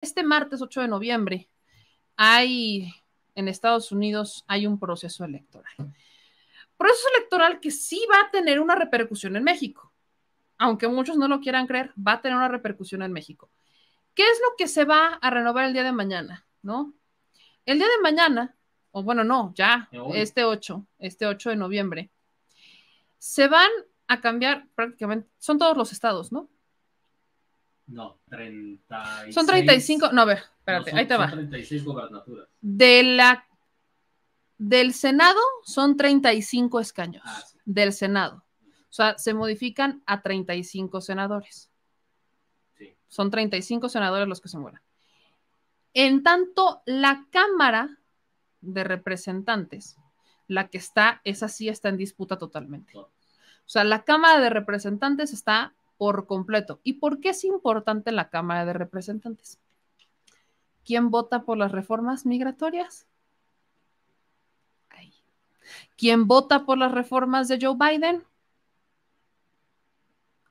Este martes 8 de noviembre hay en Estados Unidos hay un proceso electoral. Proceso electoral que sí va a tener una repercusión en México. Aunque muchos no lo quieran creer, va a tener una repercusión en México. ¿Qué es lo que se va a renovar el día de mañana, no? El día de mañana, o bueno, no, ya este 8, este 8 de noviembre, se van a cambiar prácticamente, son todos los estados, ¿no? No, 36. Son 35, no, a ver, espérate, ahí te va. gobernaturas. De la, del Senado son 35 escaños. Ah, del Senado. O sea, se modifican a 35 senadores. Sí. Son 35 senadores los que se mueran. En tanto, la Cámara de Representantes, la que está, esa sí está en disputa totalmente. O sea, la Cámara de Representantes está por completo. ¿Y por qué es importante la Cámara de Representantes? ¿Quién vota por las reformas migratorias? Ahí. ¿Quién vota por las reformas de Joe Biden?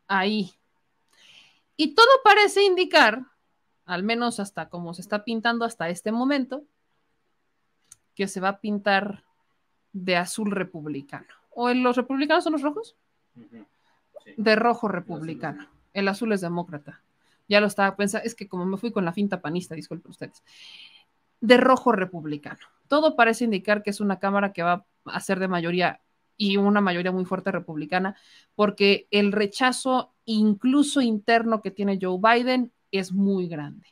Ahí. Y todo parece indicar, al menos hasta como se está pintando hasta este momento, que se va a pintar de azul republicano. ¿O los republicanos son los rojos? de rojo republicano. El azul es demócrata. Ya lo estaba pensando, es que como me fui con la finta panista, disculpen ustedes. De rojo republicano. Todo parece indicar que es una Cámara que va a ser de mayoría y una mayoría muy fuerte republicana, porque el rechazo incluso interno que tiene Joe Biden es muy grande.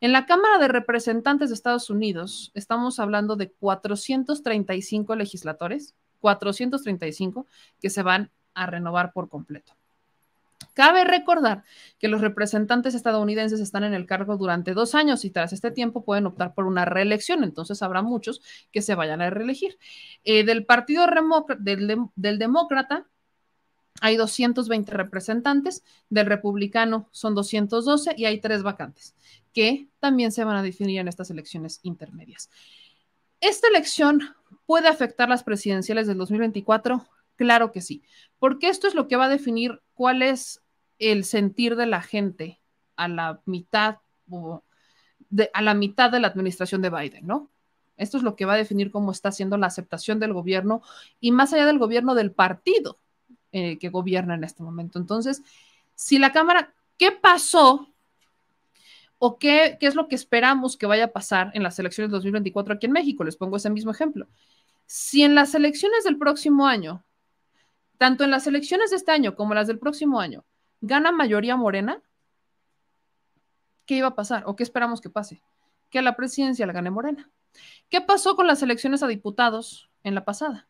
En la Cámara de Representantes de Estados Unidos estamos hablando de 435 legisladores, 435 que se van a renovar por completo. Cabe recordar que los representantes estadounidenses están en el cargo durante dos años y tras este tiempo pueden optar por una reelección, entonces habrá muchos que se vayan a reelegir. Eh, del Partido del, del Demócrata, hay 220 representantes, del republicano son 212 y hay tres vacantes que también se van a definir en estas elecciones intermedias. ¿Esta elección puede afectar las presidenciales del 2024? Claro que sí, porque esto es lo que va a definir cuál es el sentir de la gente a la mitad o de, a la mitad de la administración de Biden, ¿no? Esto es lo que va a definir cómo está siendo la aceptación del gobierno y más allá del gobierno del partido eh, que gobierna en este momento. Entonces, si la Cámara, ¿qué pasó o qué, qué es lo que esperamos que vaya a pasar en las elecciones de 2024 aquí en México? Les pongo ese mismo ejemplo. Si en las elecciones del próximo año tanto en las elecciones de este año como las del próximo año, gana mayoría morena, ¿qué iba a pasar o qué esperamos que pase? Que a la presidencia la gane morena. ¿Qué pasó con las elecciones a diputados en la pasada?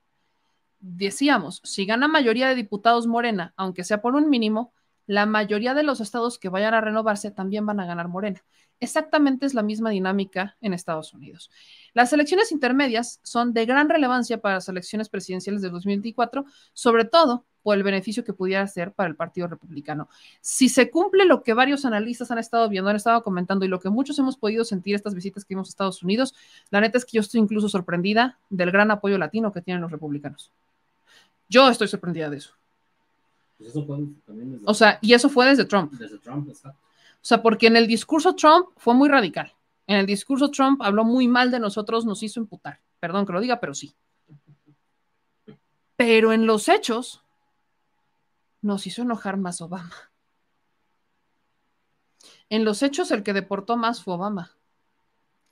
Decíamos, si gana mayoría de diputados morena, aunque sea por un mínimo, la mayoría de los estados que vayan a renovarse también van a ganar morena. Exactamente es la misma dinámica en Estados Unidos. Las elecciones intermedias son de gran relevancia para las elecciones presidenciales de 2024, sobre todo por el beneficio que pudiera ser para el Partido Republicano. Si se cumple lo que varios analistas han estado viendo, han estado comentando y lo que muchos hemos podido sentir estas visitas que hemos a Estados Unidos, la neta es que yo estoy incluso sorprendida del gran apoyo latino que tienen los republicanos. Yo estoy sorprendida de eso. Pues o sea, y eso fue desde Trump. Desde Trump, exacto. O sea, porque en el discurso Trump fue muy radical. En el discurso Trump habló muy mal de nosotros, nos hizo imputar. Perdón que lo diga, pero sí. Pero en los hechos nos hizo enojar más Obama. En los hechos el que deportó más fue Obama.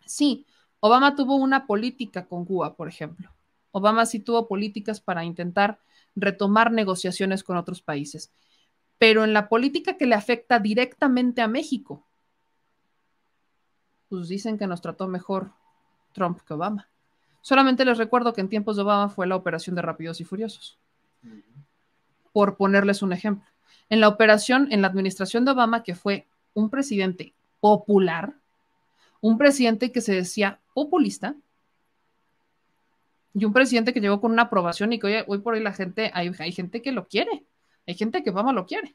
Sí, Obama tuvo una política con Cuba, por ejemplo. Obama sí tuvo políticas para intentar retomar negociaciones con otros países pero en la política que le afecta directamente a México, pues dicen que nos trató mejor Trump que Obama. Solamente les recuerdo que en tiempos de Obama fue la operación de Rápidos y Furiosos, por ponerles un ejemplo. En la operación, en la administración de Obama, que fue un presidente popular, un presidente que se decía populista, y un presidente que llegó con una aprobación y que hoy, por hoy la gente, hay gente que lo quiere. Hay gente que Obama lo quiere,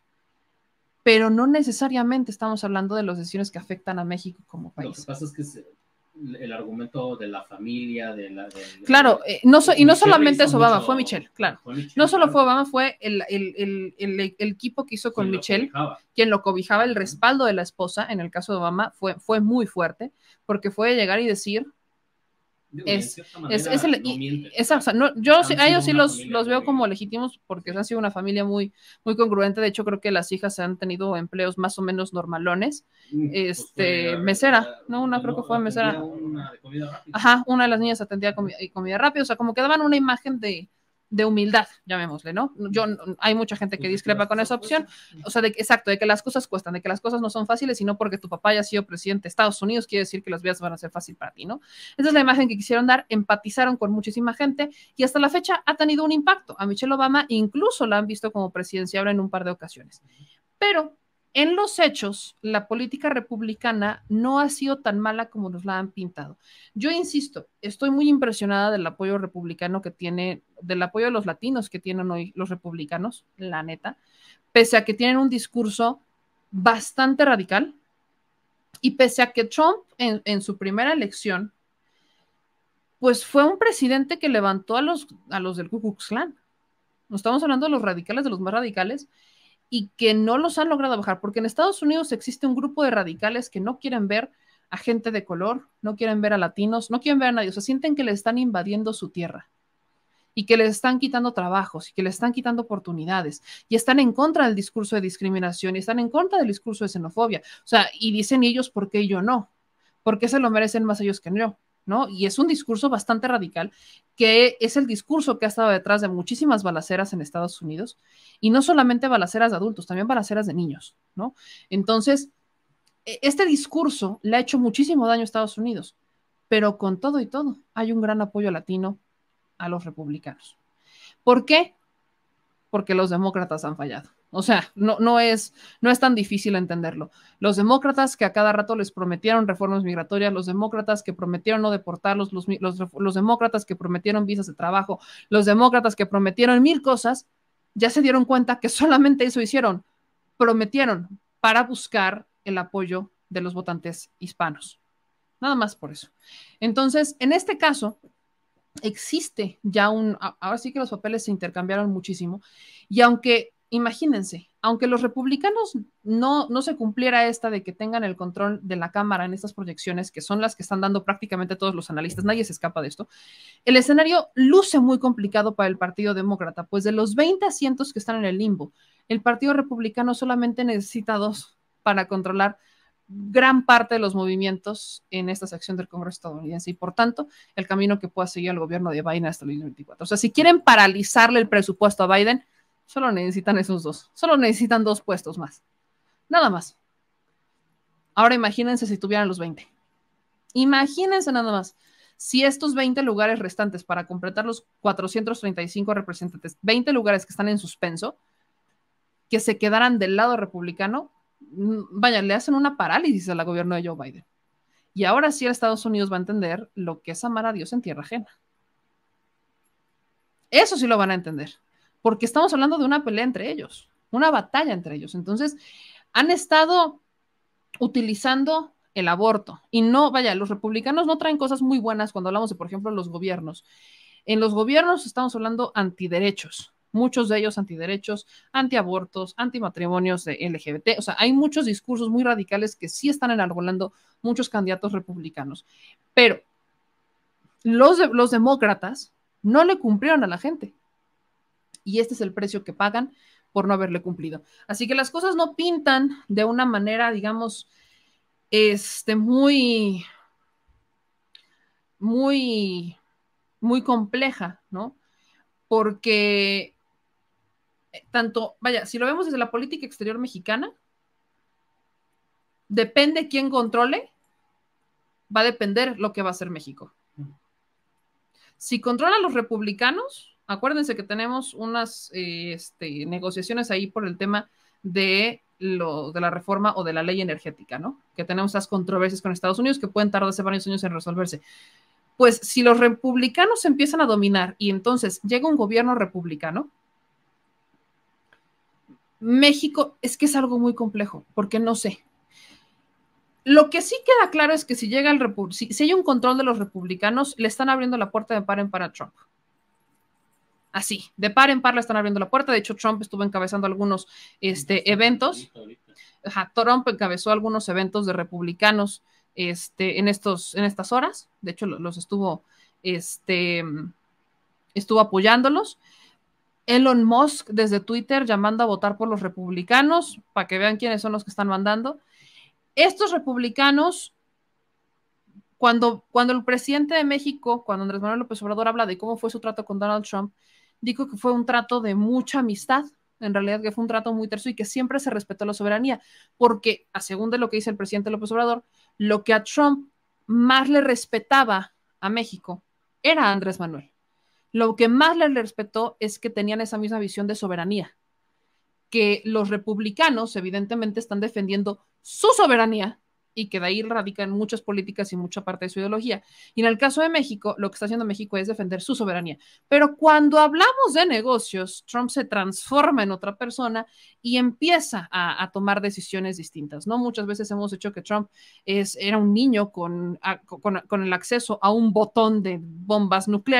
pero no necesariamente estamos hablando de las decisiones que afectan a México como país. Lo que pasa es que el argumento de la familia, de la... claro, eh, no y no solamente es Obama, fue Michelle, claro. no solo fue Obama, fue el, el, el, equipo que hizo con Michelle, quien lo cobijaba, el respaldo de la esposa, en el caso de Obama, fue, fue muy fuerte, porque fue llegar y decir, es, yo sí, a ellos sí los, veo como legítimos porque han sido una familia muy, muy congruente. De hecho, creo que las hijas han tenido empleos más o menos normalones. Mm, pues, este, pues, mesera, ¿no? Una creo que fue mesera. de Ajá, una de las niñas atendía y comida rápida. O sea, como que daban una imagen de, de humildad, llamémosle, ¿no? Yo, hay mucha gente que discrepa con esa opción, o sea, de, exacto, de que las cosas cuestan, de que las cosas no son fáciles, sino porque tu papá haya sido presidente de Estados Unidos, quiere decir que las vías van a ser fácil para ti, ¿no? Esa es la imagen que quisieron dar, empatizaron con muchísima gente y hasta la fecha ha tenido un impacto. A Michelle Obama incluso la han visto como presidenciable en un par de ocasiones. Pero en los hechos, la política republicana no ha sido tan mala como nos la han pintado. Yo insisto, estoy muy impresionada del apoyo republicano que tiene, del apoyo de los latinos que tienen hoy los republicanos, la neta, pese a que tienen un discurso bastante radical y pese a que Trump en, su primera elección, pues fue un presidente que levantó a los, a los del Ku Klux Klan. No estamos hablando de los radicales, de los más radicales, y que no los han logrado bajar, porque en Estados Unidos existe un grupo de radicales que no quieren ver a gente de color, no quieren ver a latinos, no quieren ver a nadie, o sea, sienten que le están invadiendo su tierra y que les están quitando trabajos y que le están quitando oportunidades y están en contra del discurso de discriminación y están en contra del discurso de xenofobia. O sea, y dicen ellos, ¿por qué yo no? porque se lo merecen más ellos que yo? Y es un discurso bastante radical, que es el discurso que ha estado detrás de muchísimas balaceras en Estados Unidos, y no solamente balaceras de adultos, también balaceras de niños, ¿no? Entonces, e, este discurso le ha hecho muchísimo daño a Estados Unidos, pero con todo y todo hay un gran apoyo latino a los republicanos. ¿Por qué? Porque los demócratas han fallado. O sea, no, no, es, no es tan difícil entenderlo. Los demócratas que a cada rato les prometieron reformas migratorias, los demócratas que prometieron no deportarlos, los, los, los demócratas que prometieron visas de trabajo, los demócratas que prometieron mil cosas, ya se dieron cuenta que solamente eso hicieron. Prometieron para buscar el apoyo de los votantes hispanos. Nada más por eso. Entonces, en este caso, existe ya un, ahora sí que los papeles se intercambiaron muchísimo, y aunque imagínense, aunque los republicanos no, no se cumpliera esta de que tengan el control de la Cámara en estas proyecciones, que son las que están dando prácticamente todos los analistas, nadie se escapa de esto, el escenario luce muy complicado para el Partido Demócrata, pues de los 20 asientos que están en el limbo, el Partido Republicano solamente necesita dos para controlar gran parte de los movimientos en esta sección del Congreso estadounidense y por tanto el camino que pueda seguir el gobierno de Biden hasta el 2024. O sea, si quieren paralizarle el presupuesto a Biden, Solo necesitan esos dos. Solo necesitan dos puestos más. Nada más. Ahora imagínense si tuvieran los 20. Imagínense nada más. Si estos 20 lugares restantes para completar los 435 representantes, 20 lugares que están en suspenso, que se quedaran del lado republicano, mm, vaya, le hacen una parálisis al gobierno de Joe Biden. Y ahora sí Estados Unidos va a entender lo que es amar a Dios en tierra ajena. Eso sí lo van a entender porque estamos hablando de una pelea entre ellos, una batalla entre ellos. Entonces, han estado utilizando el aborto. Y no, vaya, los republicanos no traen cosas muy buenas cuando hablamos de, por ejemplo, los gobiernos. En los gobiernos estamos hablando antiderechos, muchos de ellos antiderechos, antiabortos, antimatrimonios de LGBT. O sea, hay muchos discursos muy radicales que sí están enarbolando muchos candidatos republicanos. Pero los, los demócratas no le cumplieron a la gente y este es el precio que pagan por no haberle cumplido. Así que las cosas no pintan de una manera, digamos, este, muy, muy, muy compleja, ¿no? Porque eh, tanto, vaya, si lo vemos desde la política exterior mexicana, depende quién controle, va a depender lo que va a hacer México. Mm. Si controlan los republicanos, Acuérdense que tenemos unas eh, este, negociaciones ahí por el tema de, de la reforma o de la ley energética, ¿no? Que tenemos esas controversias con Estados Unidos que pueden tardarse varios años en resolverse. Pues si los republicanos empiezan a dominar y entonces llega un gobierno republicano, México es que es algo muy complejo, porque no sé. Lo que sí queda claro es que si llega el si, si hay un control de los republicanos, le están abriendo la puerta de par en para Trump así, de par en par le están abriendo la puerta. De hecho, Trump estuvo encabezando algunos este, eventos. Ajá, Trump encabezó algunos eventos de republicanos este, en, estos, en estas horas. De hecho, los estuvo, este, estuvo apoyándolos. Elon Musk desde Twitter llamando a votar por los republicanos para que vean quiénes son los que están mandando. Estos republicanos, cuando, cuando el presidente de México, cuando Andrés Manuel López Obrador habla de cómo fue su trato con Donald Trump, Digo que fue un trato de mucha amistad, en realidad que fue un trato muy terso y que siempre se respetó la soberanía, porque, a según de lo que dice el presidente López Obrador, lo que a Trump más le respetaba a México era Andrés Manuel. Lo que más le respetó es que tenían esa misma visión de soberanía, que los republicanos evidentemente están defendiendo su soberanía y que de ahí radican muchas políticas y mucha parte de su ideología. Y en el caso de México, lo que está haciendo México es defender su soberanía. Pero cuando hablamos de negocios, Trump se transforma en otra persona y empieza a, tomar decisiones distintas, ¿no? Muchas veces hemos hecho que Trump es, era un niño con, con el acceso a un botón de bombas nucleares.